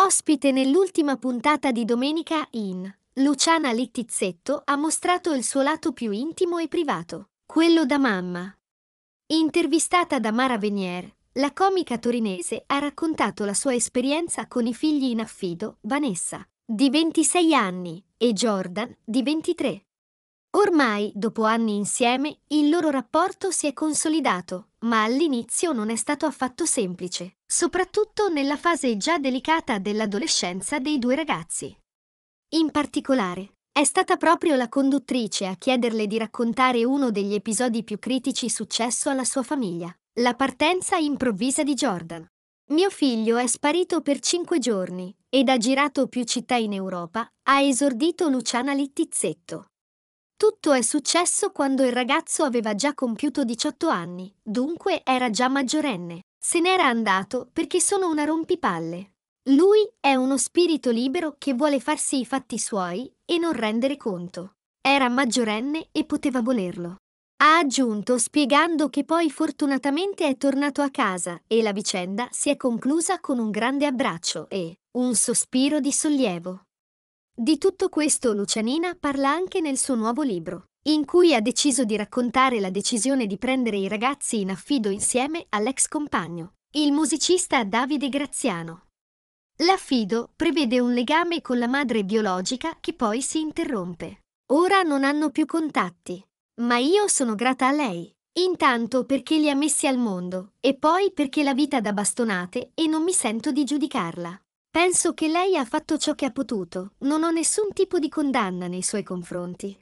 Ospite nell'ultima puntata di Domenica in Luciana Littizzetto ha mostrato il suo lato più intimo e privato, quello da mamma. Intervistata da Mara Venier, la comica torinese ha raccontato la sua esperienza con i figli in affido, Vanessa, di 26 anni, e Jordan, di 23. Ormai, dopo anni insieme, il loro rapporto si è consolidato, ma all'inizio non è stato affatto semplice, soprattutto nella fase già delicata dell'adolescenza dei due ragazzi. In particolare, è stata proprio la conduttrice a chiederle di raccontare uno degli episodi più critici successo alla sua famiglia, la partenza improvvisa di Jordan. Mio figlio è sparito per cinque giorni ed ha girato più città in Europa, ha esordito Luciana Littizzetto. Tutto è successo quando il ragazzo aveva già compiuto 18 anni, dunque era già maggiorenne. Se n'era andato perché sono una rompipalle. Lui è uno spirito libero che vuole farsi i fatti suoi e non rendere conto. Era maggiorenne e poteva volerlo. Ha aggiunto spiegando che poi fortunatamente è tornato a casa e la vicenda si è conclusa con un grande abbraccio e un sospiro di sollievo. Di tutto questo Lucianina parla anche nel suo nuovo libro, in cui ha deciso di raccontare la decisione di prendere i ragazzi in affido insieme all'ex compagno, il musicista Davide Graziano. L'affido prevede un legame con la madre biologica che poi si interrompe. Ora non hanno più contatti, ma io sono grata a lei, intanto perché li ha messi al mondo e poi perché la vita da bastonate e non mi sento di giudicarla. Penso che lei ha fatto ciò che ha potuto, non ho nessun tipo di condanna nei suoi confronti.